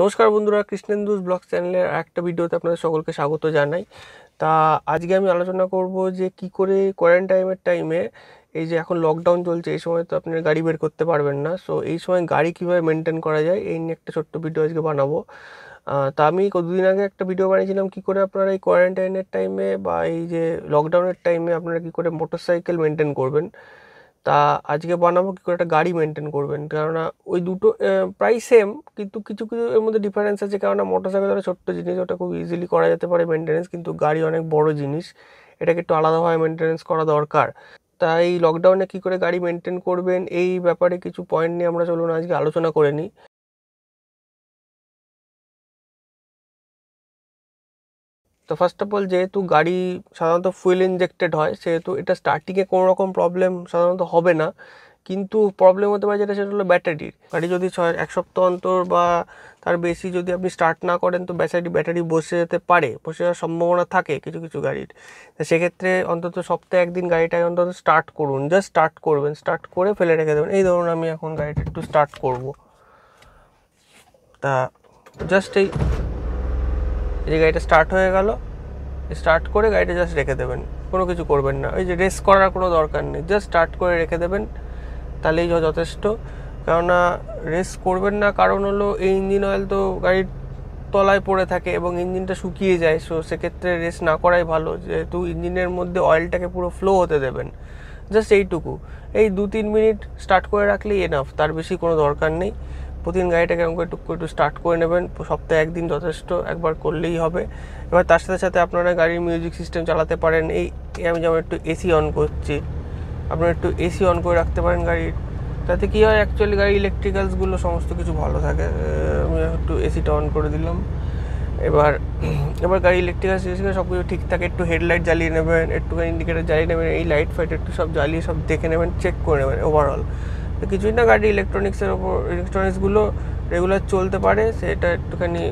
নমস্কার বন্ধুরা কৃষ্ণেন্দুজ ব্লগ চ্যানেলের একটা ভিডিওতে আপনাদের সকলকে স্বাগত জানাই তা আজকে আমি আলোচনা করব যে কি করে কোয়ারেন্টাইনের টাইমে এই যে এখন লকডাউন চলছে এই সময় তো আপনার গাড়ি বের করতে পারবেন না সো এই সময় গাড়ি কীভাবে মেনটেন করা যায় এই নিয়ে একটা ছোট্ট ভিডিও আজকে বানাবো তা আমি দুদিন আগে একটা ভিডিও বানিয়েছিলাম কি করে আপনারা এই কোয়ারেন্টাইনের টাইমে বা এই যে লকডাউনের টাইমে আপনারা কি করে মোটর সাইকেল মেনটেন করবেন তা আজকে বানাবো কী করে একটা গাড়ি মেনটেন করবেন কেননা ওই দুটো প্রায় সেম কিন্তু কিছু কিছু এর মধ্যে ডিফারেন্স আছে কেননা মোটর সাইকেল ধরো ছোট্ট জিনিস ওটা খুব ইজিলি করা যেতে পারে মেনটেনেন্স কিন্তু গাড়ি অনেক বড় জিনিস এটাকে একটু আলাদাভাবে মেনটেনেন্স করা দরকার তাই লকডাউনে কী করে গাড়ি মেনটেন করবেন এই ব্যাপারে কিছু পয়েন্ট নিয়ে আমরা চলুন আজকে আলোচনা করে নিই তো ফার্স্ট অফ অল যেহেতু গাড়ি সাধারণত ফুয়েল ইনজেক্টেড হয় সেহেতু এটা স্টার্টিংয়ে কোনো রকম প্রবলেম সাধারণত হবে না কিন্তু প্রবলেম হতে পারে যেটা সেটা হলো ব্যাটারির গাড়ি যদি ছয় এক সপ্তাহ অন্তর বা তার বেশি যদি আপনি স্টার্ট না করেন তো ব্যাটারি ব্যাটারি বসে যেতে পারে বসে যাওয়ার সম্ভাবনা থাকে কিছু কিছু গাড়ির সেক্ষেত্রে অন্তত সপ্তাহে একদিন গাড়িটাকে অন্তত স্টার্ট করুন জাস্ট স্টার্ট করবেন স্টার্ট করে ফেলে রেখে দেবেন এই ধরুন আমি এখন গাড়িটা একটু স্টার্ট করব তা জাস্ট এই এই গাড়িটা স্টার্ট হয়ে গেল স্টার্ট করে গাড়িটা জাস্ট রেখে দেবেন কোনো কিছু করবেন না ওই যে রেস করার কোনো দরকার নেই জাস্ট স্টার্ট করে রেখে দেবেন তাহলেই যথেষ্ট কেননা রেস করবেন না কারণ হলো এই ইঞ্জিন অয়েল তো গাড়ির তলায় পড়ে থাকে এবং ইঞ্জিনটা শুকিয়ে যায় সো সেক্ষেত্রে রেস না করাই ভালো যেহেতু ইঞ্জিনের মধ্যে অয়েলটাকে পুরো ফ্লো হতে দেবেন জাস্ট এইটুকু এই দু তিন মিনিট স্টার্ট করে রাখলেই এনাফ তার বেশি কোনো দরকার নেই প্রতিদিন গাড়িটাকে এরকম করে টুকু একটু স্টার্ট করে নেবেন সপ্তাহে একদিন যথেষ্ট একবার করলেই হবে এবার তার সাথে সাথে আপনারা গাড়ির মিউজিক সিস্টেম চালাতে পারেন এই আমি যেমন একটু এসি অন করছি আপনারা একটু এসি অন করে রাখতে পারেন গাড়ির তাতে কী হয় অ্যাকচুয়ালি গাড়ির ইলেকট্রিক্যালসগুলো সমস্ত কিছু ভালো থাকে আমি একটু এসিটা অন করে দিলাম এবার এবার গাড়ি ইলেকট্রিক্যাল সিস্টেমে সব কিছু ঠিক থাকে একটু হেডলাইট জ্বালিয়ে নেবেন একটুখানি ইন্ডিকেটার জ্বালিয়ে নেবেন এই লাইট ফাইট একটু সব জ্বালিয়ে সব দেখে নেবেন চেক করে নেবেন ওভারঅল তো কিছুই না গাড়ি ইলেকট্রনিক্সের ওপর ইলেকট্রনিক্সগুলো রেগুলার চলতে পারে সেটা একটুখানি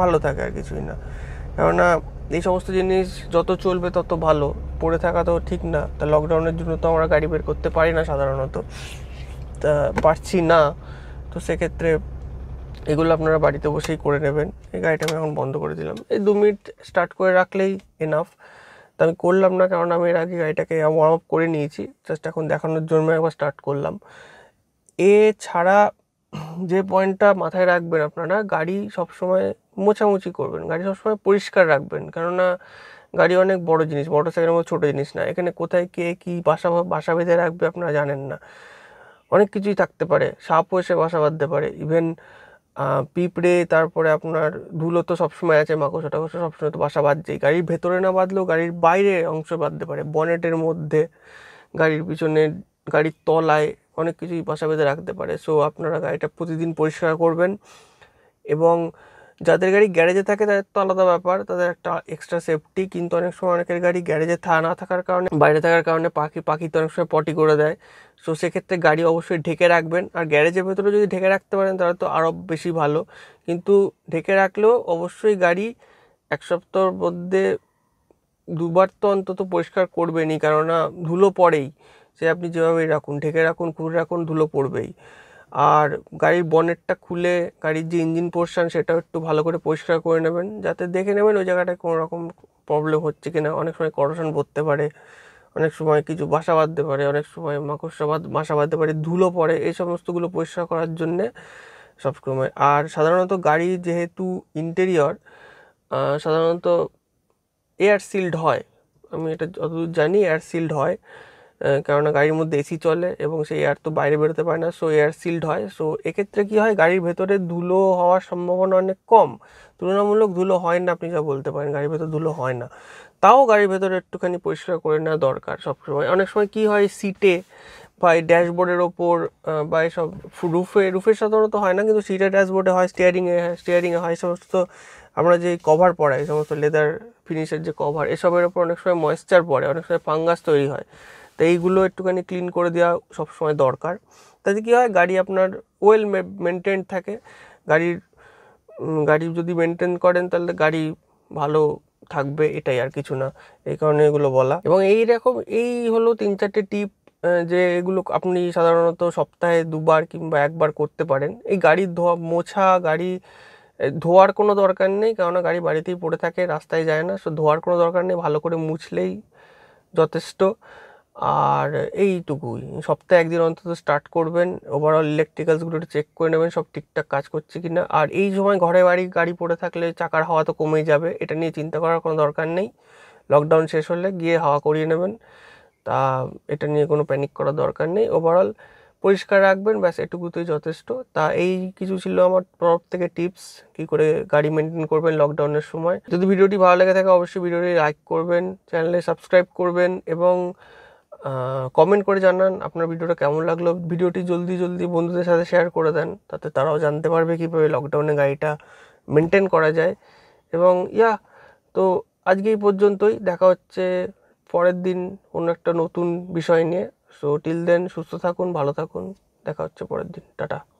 ভালো থাকে আর কিছুই না কেননা এই সমস্ত জিনিস যত চলবে তত ভালো পড়ে থাকা তো ঠিক না তা লকডাউনের জন্য তো আমরা গাড়ি বের করতে পারি না সাধারণত তা পারছি না তো সেক্ষেত্রে এগুলো আপনারা বাড়িতে বসেই করে নেবেন এই গাড়িটা আমি এখন বন্ধ করে দিলাম এই দু মিনিট স্টার্ট করে রাখলেই এনাফ তা আমি করলাম না কারণ আমি এর আগে গাড়িটাকে ওয়ার্ম আপ করে নিয়েছি জাস্ট এখন দেখানোর জন্য একবার স্টার্ট করলাম এ ছাড়া যে পয়েন্টটা মাথায় রাখবেন আপনারা গাড়ি সবসময় মোছামুছি করবেন গাড়ি সবসময় পরিষ্কার রাখবেন কেননা গাড়ি অনেক বড় জিনিস মোটর সাইকেলের মতো ছোটো জিনিস না এখানে কোথায় কে কী বাসা বাসা বেঁধে রাখবে আপনারা জানেন না অনেক কিছুই থাকতে পারে সাপও এসে বাসা বাঁধতে পারে ইভেন পিঁপড়ে তারপরে আপনার ধুলো তো সবসময় আছে মাকড়সা টাকসা সবসময় তো বাসা বাঁধছেই গাড়ির ভেতরে না বাঁধলেও গাড়ির বাইরে অংশ বাঁধতে পারে বনেটের মধ্যে গাড়ির পিছনে গাড়ির তলায় অনেক কিছুই বাসা বেঁধে রাখতে পারে সো আপনারা গাড়িটা প্রতিদিন পরিষ্কার করবেন এবং যাদের গাড়ি গ্যারেজে থাকে তাদের তো আলাদা ব্যাপার তাদের একটা এক্সট্রা সেফটি কিন্তু অনেক সময় অনেকের গাড়ি গ্যারেজে থা না থাকার কারণে বাইরে থাকার কারণে পাখি পাখি তো অনেক সময় পটি করে দেয় সো সেক্ষেত্রে গাড়ি অবশ্যই ঢেকে রাখবেন আর গ্যারেজের ভেতরে যদি ঢেকে রাখতে পারেন তাহলে তো আরও বেশি ভালো কিন্তু ঢেকে রাখলেও অবশ্যই গাড়ি এক সপ্তাহর মধ্যে দুবার তো অন্তত পরিষ্কার করবেনই কেননা ধুলো পড়েই সে আপনি যেভাবেই রাখুন ঢেকে রাখুন খুলে রাখুন ধুলো পড়বেই আর গাড়ির বনেটটা খুলে গাড়ির যে ইঞ্জিন পোর্শন সেটাও একটু ভালো করে পরিষ্কার করে নেবেন যাতে দেখে নেবেন ওই জায়গাটায় কোনো রকম প্রবলেম হচ্ছে কি না অনেক সময় করশন পড়তে পারে অনেক সময় কিছু বাসা বাঁধতে পারে অনেক সময় মাকড়সা বাঁধ বাসা বাঁধতে পারে ধুলো পড়ে এই সমস্তগুলো পরিষ্কার করার জন্যে সবসময় আর সাধারণত গাড়ি যেহেতু ইন্টেরিয়র সাধারণত এয়ার সিল্ড হয় আমি এটা যতদূর জানি এয়ার সিল্ড হয় কেননা গাড়ির মধ্যে এসি চলে এবং সেই এয়ার তো বাইরে বেরোতে পারে না সো এয়ার সিল্ড হয় সো এক্ষেত্রে কী হয় গাড়ির ভেতরে ধুলো হওয়ার সম্ভাবনা অনেক কম তুলনামূলক ধুলো হয় না আপনি যা বলতে পারেন গাড়ির ভেতরে ধুলো হয় না তাও গাড়ির ভেতরে একটুখানি পরিষ্কার করে নেওয়া দরকার সবসময় অনেক সময় কী হয় সিটে বা এই ড্যাশবোর্ডের ওপর বা এসব রুফে রুফের সাধারণত হয় না কিন্তু সিটের ড্যাশবোর্ডে হয় স্টিয়ারিংয়ে স্টিয়ারিংয়ে হয় সমস্ত আমরা যে কভার পড়াই সমস্ত লেদার ফিনিশের যে কভার এসবের ওপর অনেক সময় ময়েশ্চার পড়ে অনেক সময় ফাঙ্গাস তৈরি হয় তো এইগুলো একটুখানি ক্লিন করে দেওয়া সবসময় দরকার তাতে কী হয় গাড়ি আপনার ওয়েল মেনটেন থাকে গাড়ির গাড়ি যদি মেনটেন করেন তাহলে গাড়ি ভালো থাকবে এটাই আর কিছু না এই কারণে এগুলো বলা এবং এই রকম এই হলো তিন চারটে টিপ যে এগুলো আপনি সাধারণত সপ্তাহে দুবার কিংবা একবার করতে পারেন এই গাড়ির ধোয়া মোছা গাড়ি ধোয়ার কোনো দরকার নেই কেননা গাড়ি বাড়িতেই পড়ে থাকে রাস্তায় যায় না সো ধোয়ার কোনো দরকার নেই ভালো করে মুছলেই যথেষ্ট আর এইটুকুই সপ্তাহে একদিন অন্তত স্টার্ট করবেন ওভারঅল ইলেকট্রিক্যালসগুলো একটু চেক করে নেবেন সব ঠিকঠাক কাজ করছে কি না আর এই সময় ঘরে বাড়ি গাড়ি পড়ে থাকলে চাকার হাওয়া তো কমেই যাবে এটা নিয়ে চিন্তা করার কোনো দরকার নেই লকডাউন শেষ হলে গিয়ে হাওয়া করিয়ে নেবেন তা এটা নিয়ে কোনো প্যানিক করার দরকার নেই ওভারঅল পরিষ্কার রাখবেন ব্যাস এটুকুতেই যথেষ্ট তা এই কিছু ছিল আমার তরফ থেকে টিপস কি করে গাড়ি মেনটেন করবেন লকডাউনের সময় যদি ভিডিওটি ভালো লেগে থাকে অবশ্যই ভিডিওটি লাইক করবেন চ্যানেলে সাবস্ক্রাইব করবেন এবং কমেন্ট করে জানান আপনার ভিডিওটা কেমন লাগলো ভিডিওটি জলদি জলদি বন্ধুদের সাথে শেয়ার করে দেন তাতে তারাও জানতে পারবে কীভাবে লকডাউনে গাড়িটা মেনটেন করা যায় এবং ইয়া তো আজকে এই পর্যন্তই দেখা হচ্ছে পরের দিন অন্য একটা নতুন বিষয় নিয়ে সো টিল দেন সুস্থ থাকুন ভালো থাকুন দেখা হচ্ছে পরের দিন টাটা